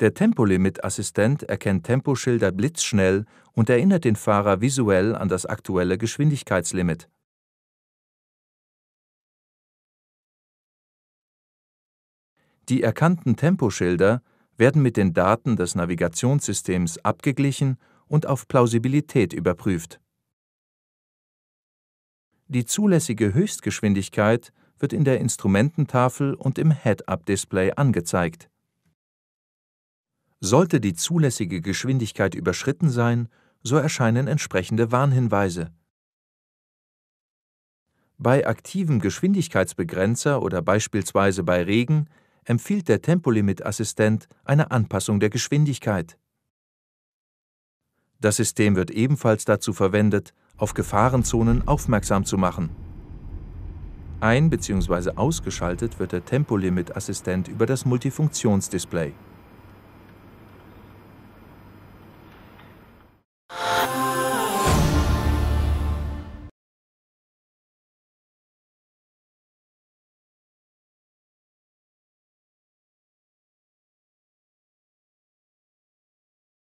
Der Tempolimit-Assistent erkennt Temposchilder blitzschnell und erinnert den Fahrer visuell an das aktuelle Geschwindigkeitslimit. Die erkannten Temposchilder werden mit den Daten des Navigationssystems abgeglichen und auf Plausibilität überprüft. Die zulässige Höchstgeschwindigkeit wird in der Instrumententafel und im Head-Up-Display angezeigt. Sollte die zulässige Geschwindigkeit überschritten sein, so erscheinen entsprechende Warnhinweise. Bei aktivem Geschwindigkeitsbegrenzer oder beispielsweise bei Regen empfiehlt der Tempolimit-Assistent eine Anpassung der Geschwindigkeit. Das System wird ebenfalls dazu verwendet, auf Gefahrenzonen aufmerksam zu machen. Ein- bzw. ausgeschaltet wird der Tempolimit-Assistent über das Multifunktionsdisplay.